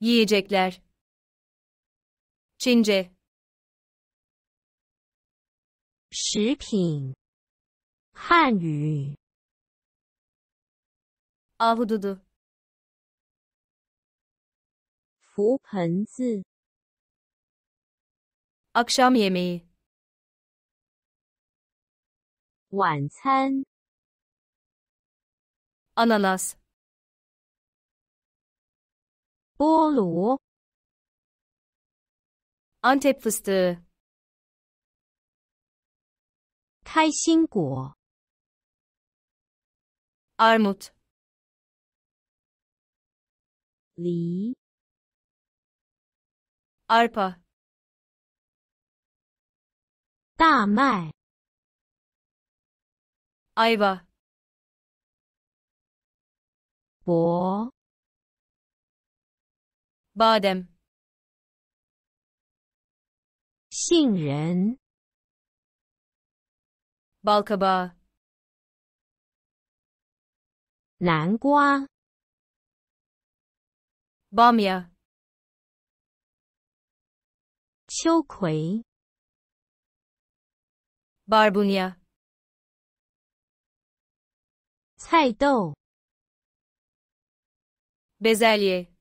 Yiyecekler. Çince. 食品，汉语。Ahududu. 覆盆子，Akşam yemeği. 晚餐，Ananas. 菠萝，antep fıstı，开心果，armut，梨，arpa，大麦，ayva，薄。巴旦 m 杏仁、Balkaba. 南瓜、鲍 i a 秋葵、巴 n 尼 a 菜豆、贝塞尔。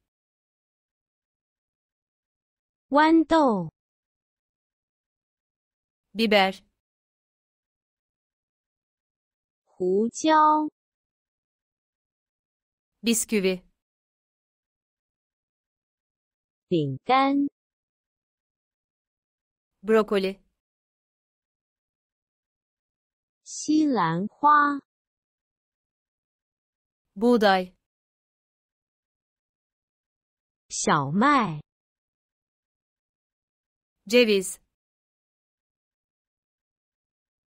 豌豆，biber，胡椒，bisküvi，饼干 b r o c c o l i 西兰花，budai，小麦。ceviz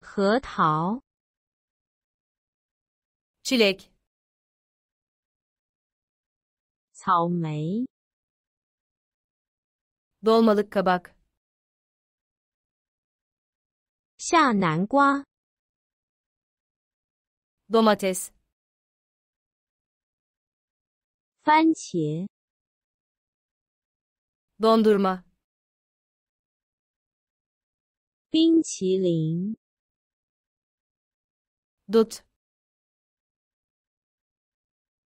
核桃 çilek 草莓 dolmalık kabak 下南瓜 domates 番茄 dondurma 冰淇淋 d o t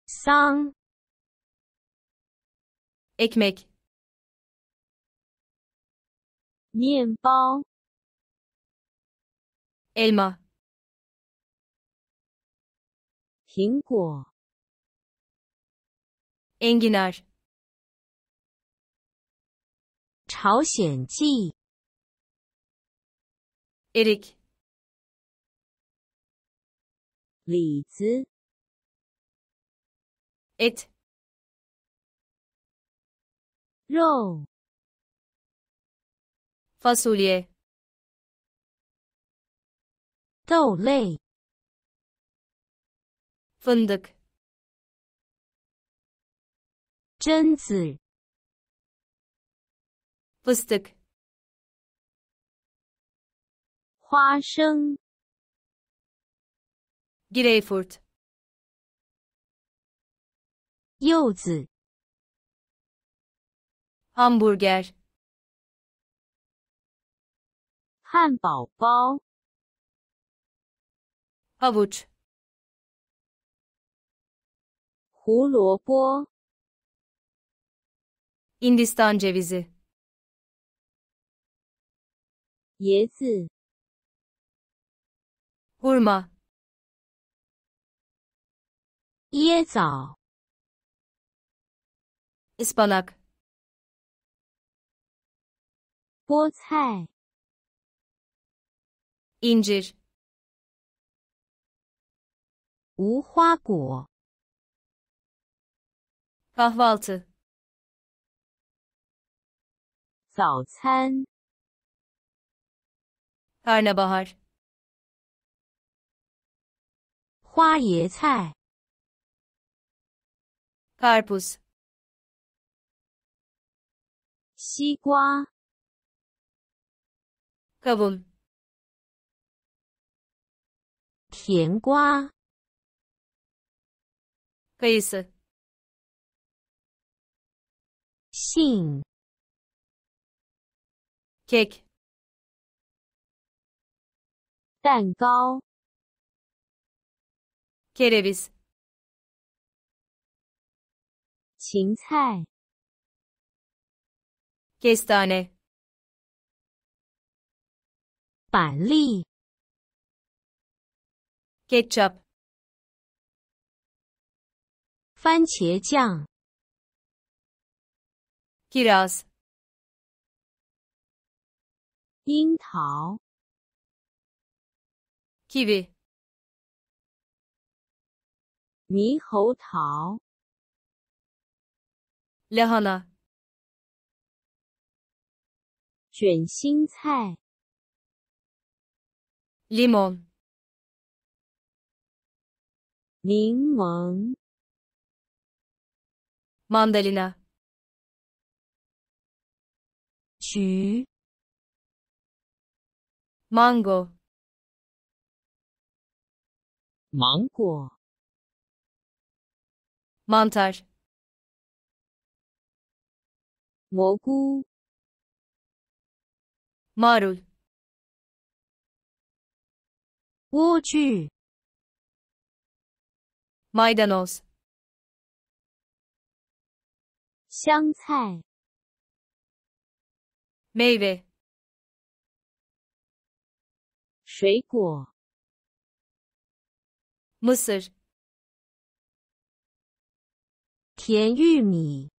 s a n g e k m e k 面包 e l m a 苹果 e n g i n a r 朝鲜蓟。erik 李子 et 肉 fasulye 豆类 fındık 榛子 fıstık 花生，Girefurt，柚子，Hamburger，汉堡包，Avuç，h 胡萝卜，Indistan cevizi，椰子。hurma 椰枣 ıspanak 菠菜 incir 无花果 kahvaltı 早餐 karnabahar 花椰菜，carpus，西瓜，cavol，甜瓜，caes，杏，cake，蛋糕。k r v i 菜。芹菜。s t a n 子。板栗。Ketchup。番茄酱。k i r a s 樱桃。Kiwi。猕猴桃然后呢卷心菜柠檬柠檬忙得哩呢取芒果芒果 mantar 蘑菇 marul 莴苣 maydanoz 香菜 meyve 水果 mısır 甜玉米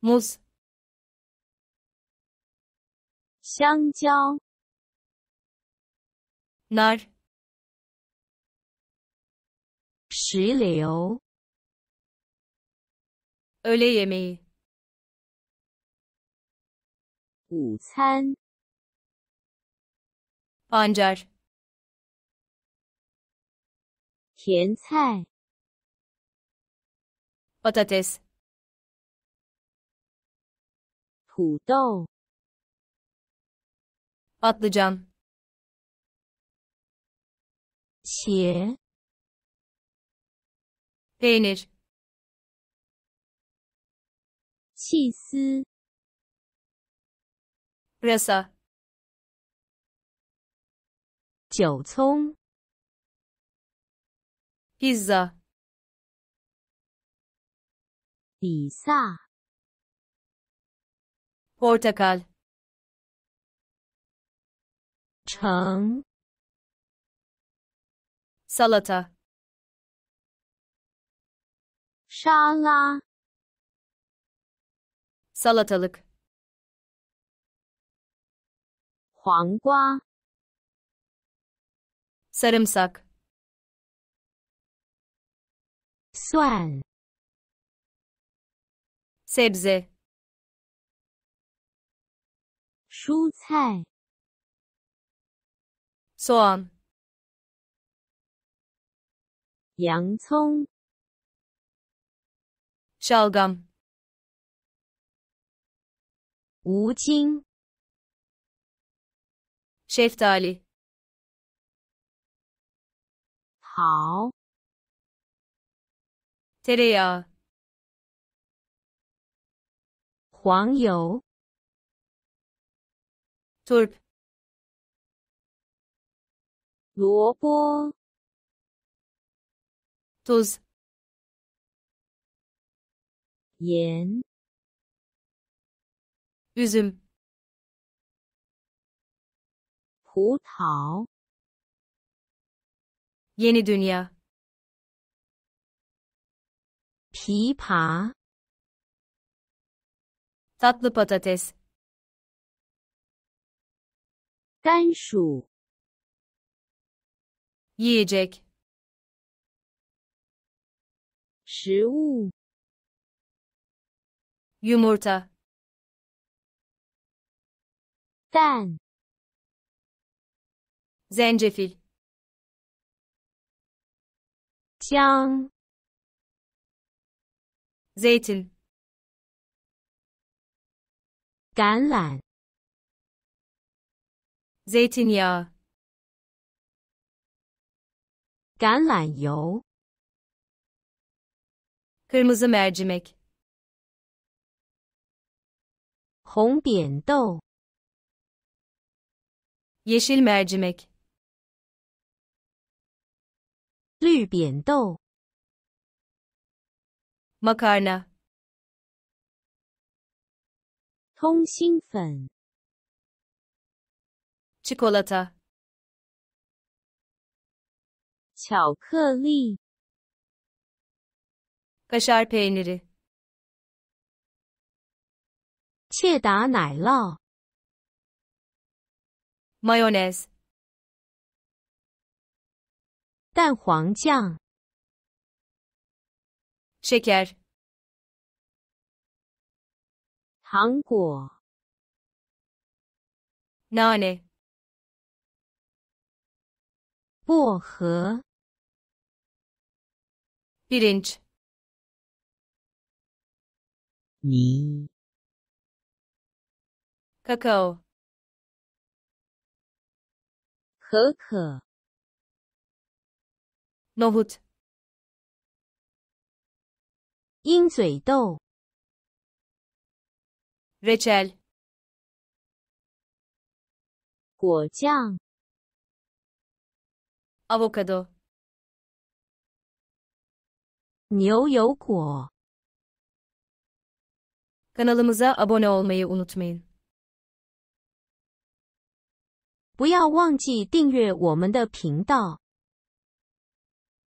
，muz，香蕉，nar，石榴，öle yemeği，午餐，pancar，甜菜。Patates. Hủ Patlıcan. Xie. Peynir. Xì sư. Pırasa. Chẩu Pizza. 比萨，橙，沙拉，沙拉，沙拉，黄瓜，大 k 蒜。蔬菜，蔬菜，n 洋葱，黄瓜，无精，石榴，好，加油。黄油，top，u 萝卜，tos，yen，üzüm，葡萄，Yeni Dünya，琵琶。Tatlı patates. Tenşu. Yiyecek. Şiu. Yumurta. Ten. Zencefil. Tiang. Zeytin. 橄榄 zeytinyağı 橄榄油 kırmızı mercimek 红扁豆 yeşil mercimek 绿扁豆 makarna 通心粉，巧克力，卡沙尔奶酪，切达奶酪，蛋黄酱，糖。糖果，none，薄荷，birinch，c 可可，可可，nogut，鹰嘴豆。Reçel. 果酱 Avokado. 牛油果 Kanalımıza abone olmayı unutmayın. 不要忘记订阅我们的频道。